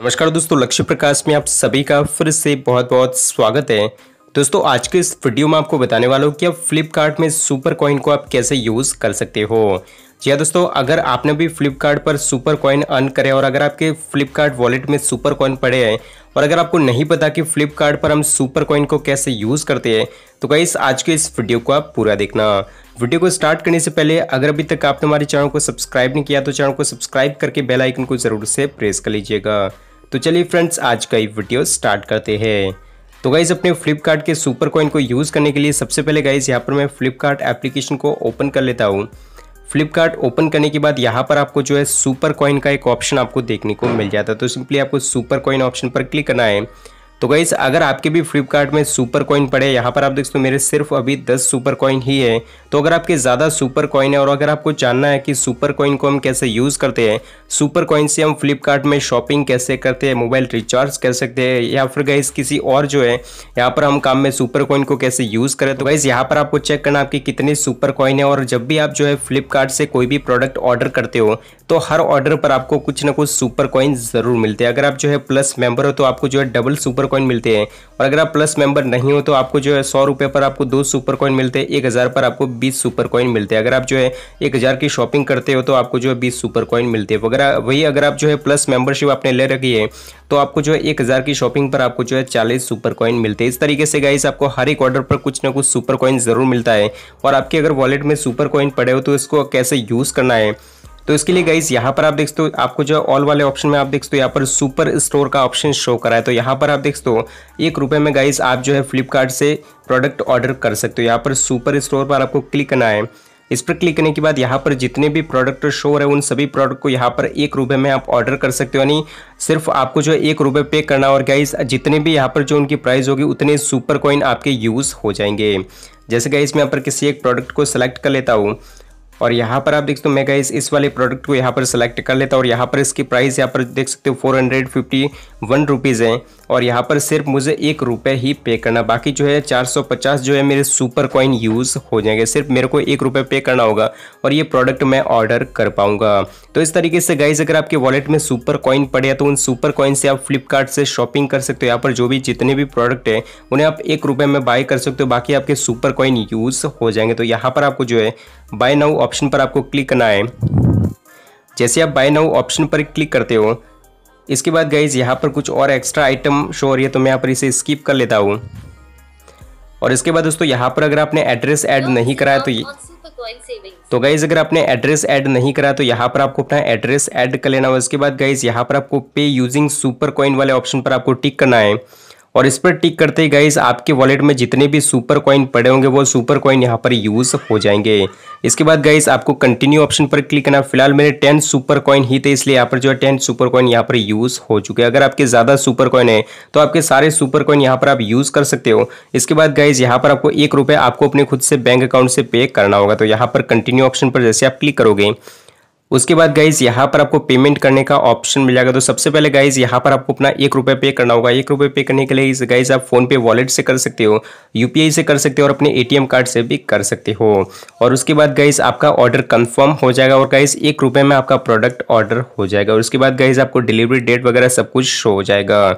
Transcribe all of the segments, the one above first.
नमस्कार दोस्तों लक्ष्य प्रकाश में आप सभी का फिर से बहुत बहुत स्वागत है दोस्तों आज के इस वीडियो में आपको बताने वाला हूँ कि आप फ्लिपकार्ट में सुपर कॉइन को आप कैसे यूज़ कर सकते हो जी हाँ दोस्तों अगर आपने भी फ्लिपकार्ट पर सुपर कॉइन अर्न करे और अगर आपके फ्लिपकार्ट वॉलेट में सुपर कॉइन पड़े हैं और अगर आपको नहीं पता कि फ्लिपकार्ट पर हम सुपर कॉइन को कैसे यूज़ करते हैं तो गाइस आज के इस वीडियो को आप पूरा देखना वीडियो को स्टार्ट करने से पहले अगर अभी तक आपने हमारे चैनल को सब्सक्राइब नहीं किया तो चैनल को सब्सक्राइब करके बेल आइकन को ज़रूर से प्रेस कर लीजिएगा तो चलिए फ्रेंड्स आज का ये वीडियो स्टार्ट करते हैं तो गाइज़ अपने फ्लिपकार्ट के सुपर कॉइन को यूज़ करने के लिए सबसे पहले गाइज़ यहाँ पर मैं फ्लिपकार्ट एप्लीकेशन को ओपन कर लेता हूँ फ्लिपकार्ट ओपन करने के बाद यहाँ पर आपको जो है सुपर कॉइन का एक ऑप्शन आपको देखने को मिल जाता है तो सिंपली आपको सुपर कॉइन ऑप्शन पर क्लिक करना है तो गाइस अगर आपके भी फ्लिपकार्ट में सुपर कॉइन पड़े यहाँ पर आप देख सकते हो मेरे सिर्फ अभी 10 सुपर कॉइन ही है तो अगर आपके ज़्यादा सुपर कॉइन है और अगर आपको जानना है कि सुपर कॉइन को हम कैसे यूज़ करते हैं सुपर कॉइन से हम फ्लिपकार्ट में शॉपिंग कैसे करते हैं मोबाइल रिचार्ज कर सकते हैं या फिर गाइस किसी और जो है यहाँ पर हम काम में सुपर कॉइन को कैसे यूज़ करें तो गाइस यहाँ पर आपको चेक करना आपकी कितने सुपर कॉइन है और जब भी आप जो है फ्लिपकार्ट से कोई भी प्रोडक्ट ऑर्डर करते हो तो हर ऑर्डर पर आपको कुछ ना कुछ सुपर कॉइन ज़रूर मिलते हैं अगर आप जो है प्लस मेंबर हो तो आपको जो है डबल सुपर कॉइन मिलते हैं और अगर आप प्लस मेंबर नहीं हो तो आपको जो है सौ रुपये पर आपको दो सुपर कॉइन मिलते हैं एक हज़ार पर आपको बीस सुपर कॉइन मिलते हैं अगर आप जो है एक हज़ार की शॉपिंग करते हो तो आपको जो है बीस सुपर कॉइन मिलते हैं वगैरह वही अगर आप जो है प्लस मेंबरशिप आपने ले रखी है तो आपको जो है एक हज़ार की शॉपिंग पर आपको जो है चालीस सुपर कॉइन मिलते हैं इस तरीके से गाइस आपको हर एक ऑर्डर पर कुछ ना कुछ सुपर कॉइन ज़रूर मिलता है और आपके अगर वॉलेट में सुपर कॉइन पड़े हो तो इसको कैसे यूज़ करना है तो इसके लिए गाइज यहाँ पर आप देख सकते हो आपको जो ऑल वाले ऑप्शन में आप देख सकते हो यहाँ पर सुपर स्टोर का ऑप्शन शो करा है तो यहाँ पर आप देख सकते हो एक रुपये में गाइज आप जो है फ्लिपकार्ट से प्रोडक्ट ऑर्डर कर सकते हो यहाँ पर सुपर स्टोर पर आपको क्लिक करना है इस पर क्लिक करने के बाद यहाँ पर जितने भी प्रोडक्ट शो रहे उन सभी प्रोडक्ट को यहाँ पर एक रुपये में आप ऑर्डर कर सकते हो यानी सिर्फ आपको जो है एक रुपये पे करना और गाइज जितने भी यहाँ पर जो उनकी प्राइस होगी उतने सुपर कॉइन आपके यूज़ हो जाएंगे जैसे गाइज मैं यहाँ पर किसी एक प्रोडक्ट को सेलेक्ट कर लेता हूँ और यहाँ पर आप देख सकते हो मैं गाइस इस वाले प्रोडक्ट को यहाँ पर सेलेक्ट कर लेता और यहाँ पर इसकी प्राइस यहाँ पर देख सकते हो four hundred fifty one rupees है और यहाँ पर सिर्फ मुझे एक रुपये ही पे करना बाकी जो है चार सौ पचास जो है मेरे सुपर कॉइन यूज़ हो जाएंगे सिर्फ मेरे को एक रुपये पे करना होगा और ये प्रोडक्ट मैं ऑर्डर कर पाऊँगा तो इस तरीके से गाइज अगर आपके वॉलेट में सुपर कॉइन पड़े हैं तो उन सुपर कॉइन से आप फ्लिपकार्ट से शॉपिंग कर सकते हो यहाँ पर जो भी जितने भी प्रोडक्ट हैं उन्हें आप एक रुपये में बाय कर सकते हो बाकी आपके सुपर कॉइन यूज़ हो जाएंगे तो यहाँ पर आपको जो है बाय नाउ ऑप्शन पर आपको क्लिक करना है जैसे आप बाय नाउ ऑप्शन पर क्लिक करते हो इसके बाद गाइज यहाँ पर कुछ और एक्स्ट्रा आइटम शो हो रही है तो मैं यहाँ पर इसे स्किप कर लेता हूँ और इसके बाद दोस्तों यहाँ पर अगर आपने एड्रेस ऐड नहीं कराया तो ये तो गाइज अगर आपने एड्रेस ऐड नहीं कराया तो यहाँ पर आपको अपना एड्रेस ऐड कर लेना है उसके बाद गाइज यहाँ पर आपको पे यूजिंग सुपर कॉइन वाले ऑप्शन पर आपको टिक करना है और इस पर टिक करते ही गाइस आपके वॉलेट में जितने भी सुपर कॉइन पड़े होंगे वो सुपर कॉइन यहाँ पर यूज़ हो जाएंगे इसके बाद गाइस आपको कंटिन्यू ऑप्शन पर क्लिक करना फिलहाल मेरे टेन सुपर कॉइन ही थे इसलिए यहाँ पर जो है टेन सुपर कॉइन यहाँ पर यूज़ हो चुके हैं अगर आपके ज़्यादा सुपर कॉइन है तो आपके सारे सुपर कॉइन यहाँ पर आप यूज़ कर सकते हो इसके बाद गाइज यहाँ पर आपको एक रुपये आपको अपने खुद से बैंक अकाउंट से पे करना होगा तो यहाँ पर कंटिन्यू ऑप्शन पर जैसे आप क्लिक करोगे उसके बाद गाइज यहाँ पर आपको पेमेंट करने का ऑप्शन मिल जाएगा तो सबसे पहले गाइज यहाँ पर आपको अपना एक रुपये पे करना होगा एक रुपये पे करने के लिए इस गाइज आप फोन पे वॉलेट से कर सकते हो यूपीआई से कर सकते हो और अपने एटीएम कार्ड से भी कर सकते हो और उसके बाद गाइज आपका ऑर्डर कन्फर्म हो जाएगा और गाइज एक रुपये में आपका प्रोडक्ट ऑर्डर हो जाएगा और उसके बाद गाइज आपको डिलीवरी डेट वगैरह सब कुछ शो हो जाएगा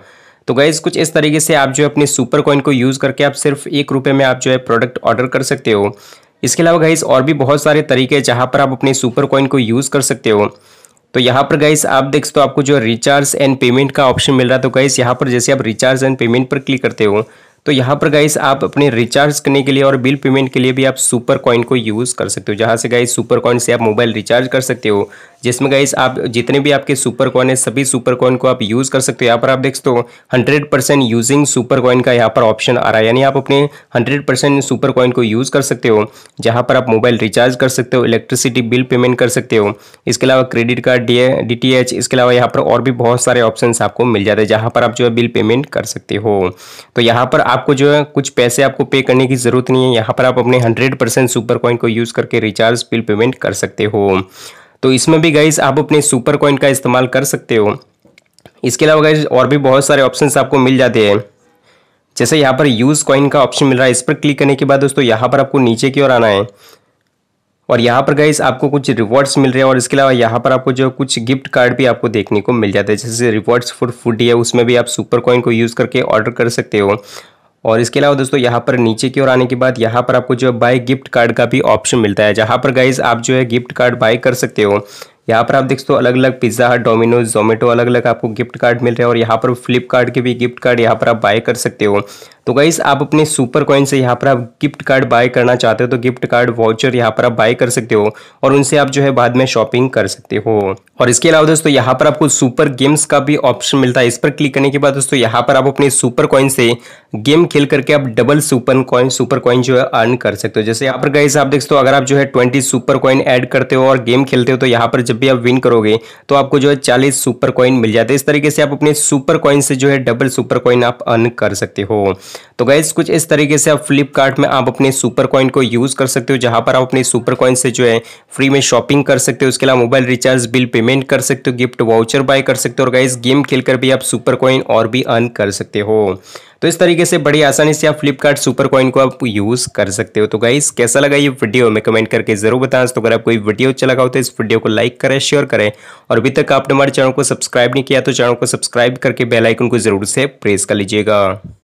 तो गाइज कुछ इस तरीके से आप जो है अपने सुपर कॉइन को यूज़ करके आप सिर्फ एक रुपये में आप जो है प्रोडक्ट ऑर्डर कर सकते हो इसके अलावा गाइस और भी बहुत सारे तरीके हैं जहाँ पर आप अपने सुपर कॉइन को यूज़ कर सकते हो तो यहाँ पर गाइस आप देख सकते हो आपको जो रिचार्ज एंड पेमेंट का ऑप्शन मिल रहा है तो गाइस यहाँ पर जैसे आप रिचार्ज एंड पेमेंट पर क्लिक करते हो तो यहाँ पर गाइस आप अपने रिचार्ज करने के लिए और बिल पेमेंट के लिए भी आप सुपर कॉइन को यूज़ कर सकते हो जहाँ से गाइस सुपर कॉइन से आप मोबाइल रिचार्ज कर सकते हो जिसमें गाइस आप जितने भी आपके सुपर कॉइन है सभी सुपर कॉइन को आप यूज़ कर सकते हो यहाँ पर आप देख सकते हो hundred percent using super coin का यहाँ पर ऑप्शन आ रहा है यानी आप अपने हंड्रेड परसेंट सुपर कॉइन को यूज़ कर सकते हो जहाँ पर आप मोबाइल रिचार्ज कर सकते हो इलेक्ट्रिसिटी बिल पेमेंट कर सकते हो इसके अलावा credit card D T H इसके अलावा यहाँ पर और भी बहुत सारे ऑप्शन आपको मिल जाते हैं जहाँ पर आप जो है बिल पेमेंट कर सकते हो तो यहाँ पर आपको जो है कुछ पैसे आपको पे करने की ज़रूरत नहीं है यहाँ पर आप अपने हंड्रेड परसेंट सुपर कॉइन को यूज़ करके रिचार्ज बिल पेमेंट कर सकते हो तो इसमें भी गाइज आप अपने सुपर कॉइन का इस्तेमाल कर सकते हो इसके अलावा गाइज और भी बहुत सारे ऑप्शन आपको मिल जाते हैं जैसे यहाँ पर यूज़ कॉइन का ऑप्शन मिल रहा है इस पर क्लिक करने के बाद दोस्तों यहाँ पर आपको नीचे की ओर आना है और यहाँ पर गाइज आपको कुछ रिवॉर्ड्स मिल रहे हैं और इसके अलावा यहाँ पर आपको जो कुछ गिफ्ट कार्ड भी आपको देखने को मिल जाता है जैसे रिवॉर्ड्स फॉर फूड है उसमें भी आप सुपर कॉइन को यूज़ करके ऑर्डर कर सकते हो और इसके अलावा दोस्तों यहाँ पर नीचे की ओर आने के बाद यहाँ पर आपको जो है बाय गिफ्ट कार्ड का भी ऑप्शन मिलता है जहाँ पर गाइज आप जो है गिफ्ट कार्ड बाय कर सकते हो यहाँ पर आप देख सकते हो अलग अलग पिज्ज़ा हट डोमिनोज जोमेटो अलग अलग आपको गिफ्ट कार्ड मिल रहे हैं और यहाँ पर फ्लिपकार्ट के भी गिफ्ट कार्ड यहाँ पर आप बाय कर सकते हो तो गाइस आप अपने सुपर कॉइन से यहाँ पर आप गिफ्ट कार्ड बाय करना चाहते हो तो गिफ्ट कार्ड वाउचर यहाँ पर आप बाय कर सकते हो और उनसे आप जो है बाद में शॉपिंग कर सकते हो और इसके अलावा दोस्तों यहाँ पर आपको सुपर गेम्स का भी ऑप्शन मिलता है इस पर क्लिक करने के बाद दोस्तों यहाँ पर आप अपने सुपर कॉइन से गेम खेल करके आप double super coin super coin जो है अर्न कर सकते हो जैसे यहाँ पर गाइस आप देखते हो अगर आप जो है ट्वेंटी सुपर कॉइन एड करते हो और गेम खेलते हो तो यहाँ पर जब भी आप विन करोगे तो आपको जो है चालीस सुपर कॉइन मिल जाते हैं इस तरीके से आप अपने सुपर कॉइन से जो है डबल सुपर कॉइन आप अर्न कर सकते हो तो गाइज कुछ इस तरीके से आप फ्लिपकार्ट में आप अपने सुपर कॉइन को यूज़ कर सकते हो जहाँ पर आप अपने सुपर कॉइन से जो है फ्री में शॉपिंग कर सकते हो उसके अलावा मोबाइल रिचार्ज बिल पेमेंट कर सकते हो गिफ्ट वाउचर बाय कर सकते हो और गाइज गेम खेल भी आप सुपर कॉइन और भी अर्न कर सकते हो तो इस तरीके से बड़ी आसानी से आप फ्लिपकार्ट सुपर कॉइन को आप यूज़ कर सकते हो तो गाइज कैसा लगा ये वीडियो हमें कमेंट करके ज़रूर बताएं तो अगर आपको ये वीडियो अच्छा लगा हो तो इस वीडियो को लाइक करें शेयर करें और अभी तक आपने हमारे चैनल को सब्सक्राइब नहीं किया तो चैनल को सब्सक्राइब करके बेलाइकन को ज़रूर से प्रेस कर लीजिएगा